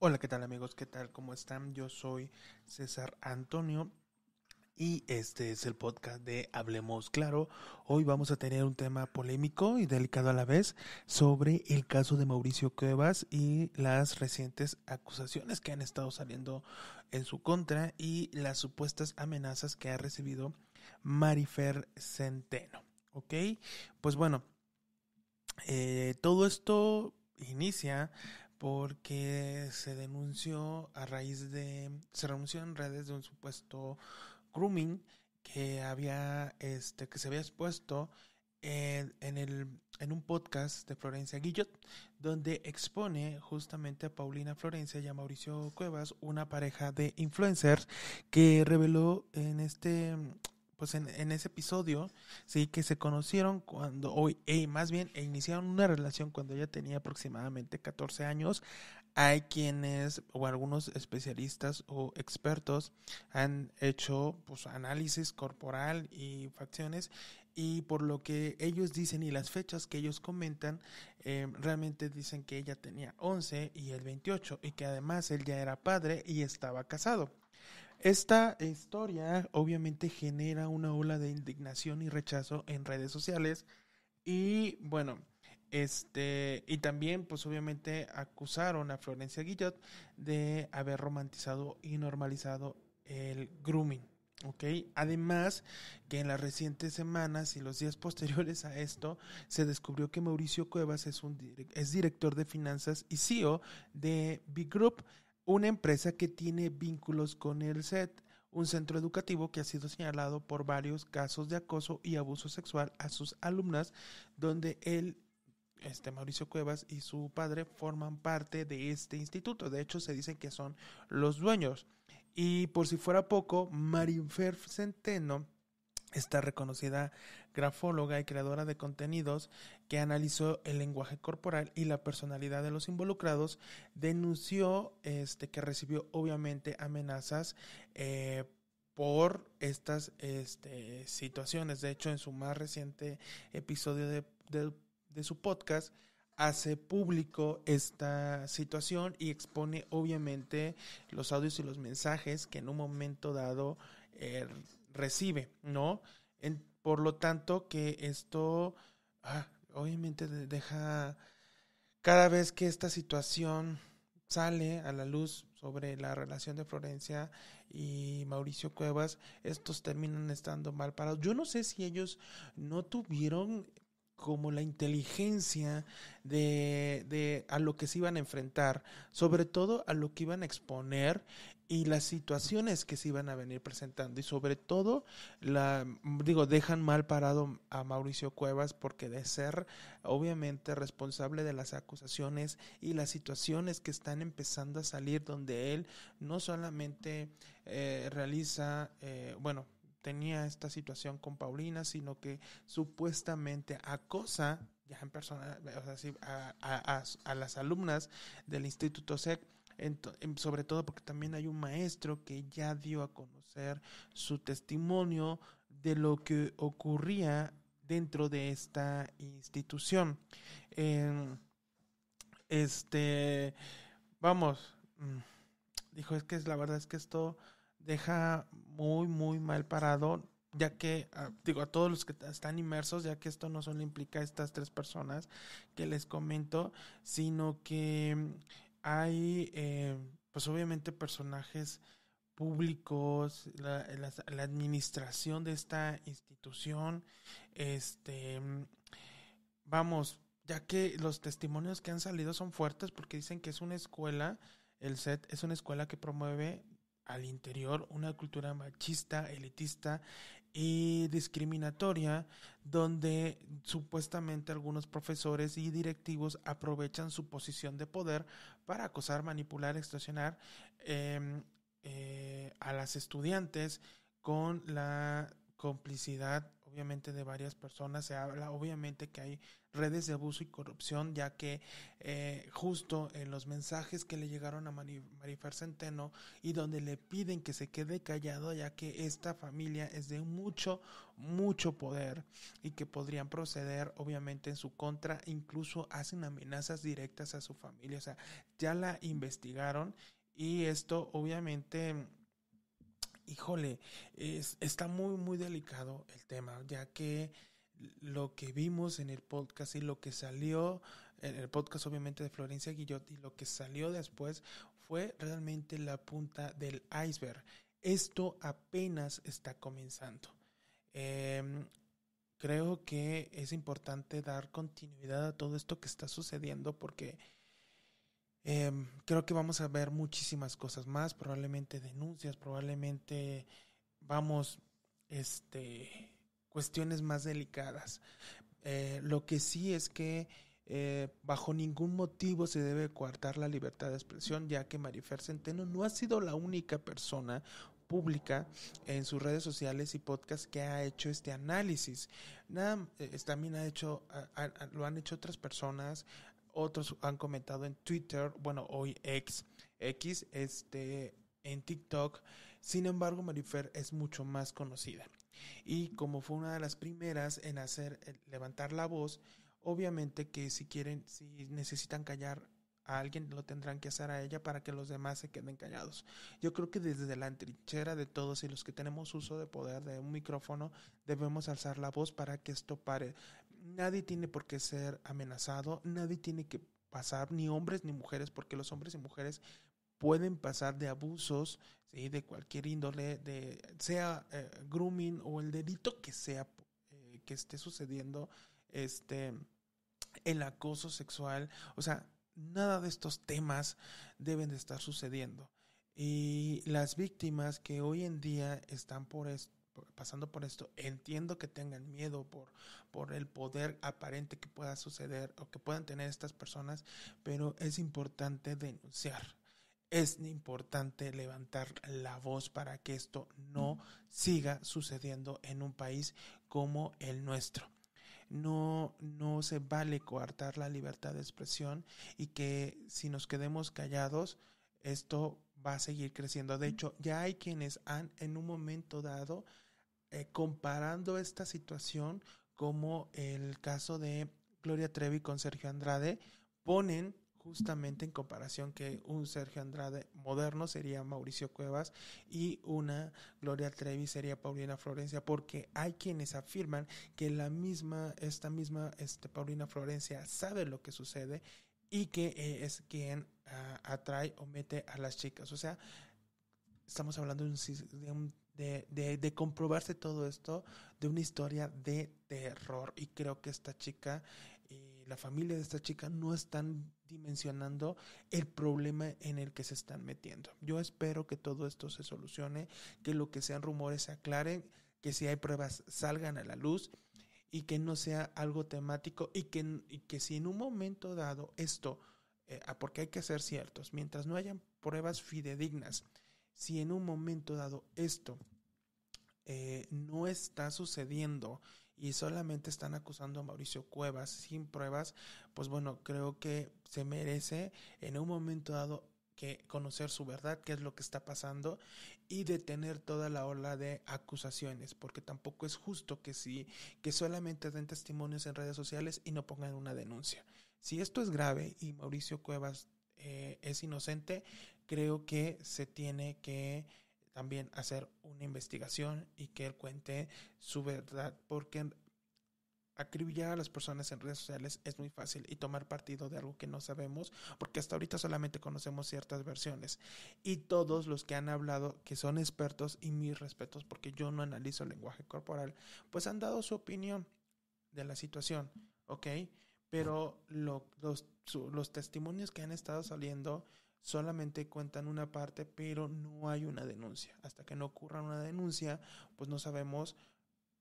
Hola, ¿qué tal amigos? ¿Qué tal? ¿Cómo están? Yo soy César Antonio y este es el podcast de Hablemos Claro. Hoy vamos a tener un tema polémico y delicado a la vez sobre el caso de Mauricio Cuevas y las recientes acusaciones que han estado saliendo en su contra y las supuestas amenazas que ha recibido Marifer Centeno. ¿Ok? Pues bueno, eh, todo esto inicia porque se denunció a raíz de, se renunció en redes de un supuesto grooming que había, este, que se había expuesto en, el, en un podcast de Florencia Guillot, donde expone justamente a Paulina Florencia y a Mauricio Cuevas, una pareja de influencers que reveló en este pues en, ese episodio, sí, que se conocieron cuando, hoy, eh, más bien, e iniciaron una relación cuando ella tenía aproximadamente 14 años, hay quienes o algunos especialistas o expertos han hecho pues, análisis corporal y facciones y por lo que ellos dicen y las fechas que ellos comentan, eh, realmente dicen que ella tenía 11 y el 28 y que además él ya era padre y estaba casado. Esta historia obviamente genera una ola de indignación y rechazo en redes sociales y bueno, este, y también, pues obviamente, acusaron a Florencia Guillot de haber romantizado y normalizado el grooming. ¿ok? Además, que en las recientes semanas y los días posteriores a esto, se descubrió que Mauricio Cuevas es, un, es director de finanzas y CEO de Big Group, una empresa que tiene vínculos con el SET, un centro educativo que ha sido señalado por varios casos de acoso y abuso sexual a sus alumnas, donde él este Mauricio Cuevas y su padre forman parte de este instituto. De hecho, se dice que son los dueños. Y por si fuera poco, Marinfer Centeno, esta reconocida grafóloga y creadora de contenidos que analizó el lenguaje corporal y la personalidad de los involucrados, denunció este, que recibió obviamente amenazas eh, por estas este, situaciones. De hecho, en su más reciente episodio de, de su podcast, hace público esta situación y expone obviamente los audios y los mensajes que en un momento dado eh, recibe, ¿no? por lo tanto, que esto ah, obviamente deja cada vez que esta situación sale a la luz sobre la relación de Florencia y Mauricio Cuevas, estos terminan estando mal parados. Yo no sé si ellos no tuvieron como la inteligencia de, a lo que se iban a enfrentar, sobre todo a lo que iban a exponer y las situaciones que se iban a venir presentando y sobre todo la digo dejan mal parado a Mauricio Cuevas porque de ser obviamente responsable de las acusaciones y las situaciones que están empezando a salir donde él no solamente eh, realiza eh, bueno tenía esta situación con Paulina, sino que supuestamente acosa ya en persona, o sea, a, las alumnas del Instituto SEC, em, sobre todo porque también hay un maestro que ya dio a conocer su testimonio de lo que ocurría dentro de esta institución. Em, este, vamos, mm, dijo, es que la verdad es que esto deja muy, muy mal parado, ya que, ah, digo, a todos los que están inmersos, ya que esto no solo implica a estas tres personas que les comento, sino que mm, hay, eh, pues obviamente, personajes públicos, la, la, la, administración de esta institución, este, mm, vamos, ya que los testimonios que han salido son fuertes porque dicen que es una escuela, el SET es una escuela que promueve al interior una cultura machista, elitista y discriminatoria, donde supuestamente algunos profesores y directivos aprovechan su posición de poder para acosar, manipular, extorsionar em, eh, a las estudiantes con la complicidad obviamente de varias personas, se habla obviamente que hay redes de abuso y corrupción, ya que eh, justo en los mensajes que le llegaron a Marifer Centeno y donde le piden que se quede callado, ya que esta familia es de mucho, mucho poder y que podrían proceder obviamente en su contra, incluso hacen amenazas directas a su familia, o sea, ya la investigaron y esto obviamente híjole, es, está muy, muy delicado el tema, ya que lo que vimos en el podcast y lo que salió, en el podcast obviamente de Florencia Guillot y lo que salió después fue realmente la punta del iceberg. Esto apenas está comenzando. Em, creo que es importante dar continuidad a todo esto que está sucediendo porque Em, creo que vamos a ver muchísimas cosas más, probablemente denuncias, probablemente vamos, este, cuestiones más delicadas. Eh, lo que sí es que eh, bajo ningún motivo se debe coartar la libertad de expresión, ya que Marifer Centeno no ha sido la única persona pública en sus redes sociales y podcast que ha hecho este análisis. Nada, eh, también ha hecho, lo han hecho otras personas, otros han comentado en Twitter, bueno, hoy ex, X, este, en TikTok. Sin embargo, Marifer es mucho más conocida. Y como fue una de las primeras en hacer eh, levantar la voz, obviamente que si quieren, si necesitan callar a alguien, lo tendrán que hacer a ella para que los demás se queden callados. Yo creo que desde la trinchera de todos y los que tenemos uso de poder de un micrófono, debemos alzar la voz para que esto pare nadie tiene por qué ser amenazado, nadie tiene que pasar, ni hombres ni mujeres, porque los hombres y mujeres pueden pasar de abusos y de cualquier índole, de, sea eh, grooming o el delito que sea eh, que esté sucediendo, este, el acoso sexual, o sea, nada de estos temas deben de estar sucediendo. Y las víctimas que hoy en día están por esto, pasando por esto, entiendo que tengan miedo por, por el poder aparente que pueda suceder o que puedan tener estas personas, pero es importante denunciar. Es importante levantar la voz para que esto no siga sucediendo en un país como el nuestro. No, no se vale coartar la libertad de expresión y que si nos quedemos callados, esto va a seguir creciendo. De hecho, ya hay quienes han en un momento dado eh, comparando esta situación como el caso de Gloria Trevi con Sergio Andrade, ponen justamente en comparación que un Sergio Andrade moderno sería Mauricio Cuevas y una Gloria Trevi sería Paulina Florencia, porque hay quienes afirman que la misma, esta misma este, Paulina Florencia sabe lo que sucede y que eh, es quien ah, atrae o mete a las chicas. O sea, estamos hablando de un de, comprobarse todo esto de una historia de terror. Y creo que esta chica y la familia de esta chica no están dimensionando el problema en el que se están metiendo. Yo espero que todo esto se solucione, que lo que sean rumores se aclaren, que si hay pruebas salgan a la luz y que no sea algo temático y que, que si en un momento dado esto, eh, ah, porque hay que ser ciertos, mientras no hayan pruebas fidedignas, si en un momento dado esto eh, no está sucediendo y solamente están acusando a Mauricio Cuevas sin pruebas, pues bueno, creo que se merece en un momento dado que conocer su verdad, qué es lo que está pasando y detener toda la ola de acusaciones, porque tampoco es justo que sí, que solamente den testimonios en redes sociales y no pongan una denuncia. Si esto es grave y Mauricio Cuevas eh, es inocente, creo que se tiene que también hacer una investigación y que él cuente su verdad, porque acribillar a las personas en redes sociales es muy fácil y tomar partido de algo que no sabemos, porque hasta ahorita solamente conocemos ciertas versiones. Y todos los que han hablado, que son expertos, y mis respetos, porque yo no analizo el lenguaje corporal, pues han dado su opinión de la situación, ¿ok? Pero los, los testimonios que han estado saliendo solamente cuentan una parte, pero no hay una denuncia. Hasta que no ocurra una denuncia, pues no sabemos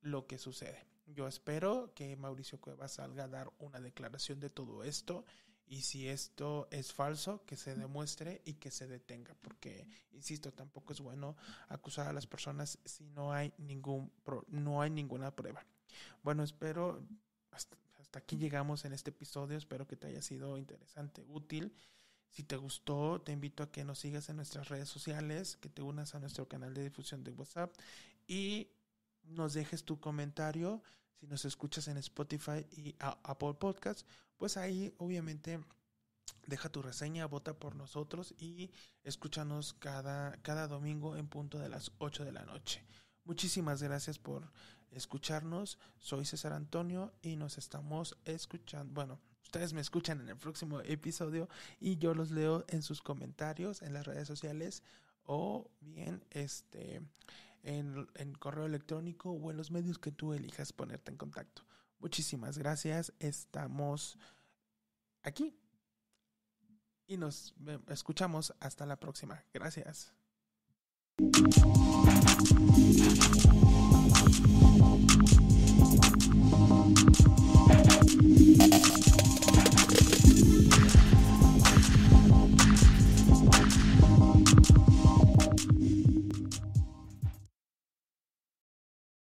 lo que sucede. Yo espero que Mauricio Cuevas salga a dar una declaración de todo esto y si esto es falso, que se demuestre y que se detenga, porque, insisto, tampoco es bueno acusar a las personas si no hay, ningún no hay ninguna prueba. Bueno, espero, hasta, hasta aquí llegamos en este episodio, espero que te haya sido interesante, útil. Si te gustó, te invito a que nos sigas en nuestras redes sociales, que te unas a nuestro canal de difusión de WhatsApp y nos dejes tu comentario. Si nos escuchas en Spotify y Apple Podcast, pues ahí obviamente deja tu reseña, vota por nosotros y escúchanos cada, cada domingo en punto de las 8 de la noche. Muchísimas gracias por escucharnos. Soy César Antonio y nos estamos escuchando. Bueno, Ustedes me escuchan en el próximo episodio y yo los leo en sus comentarios, en las redes sociales o bien este, en, en correo electrónico o en los medios que tú elijas ponerte en contacto. Muchísimas gracias. Estamos aquí y nos escuchamos hasta la próxima. Gracias.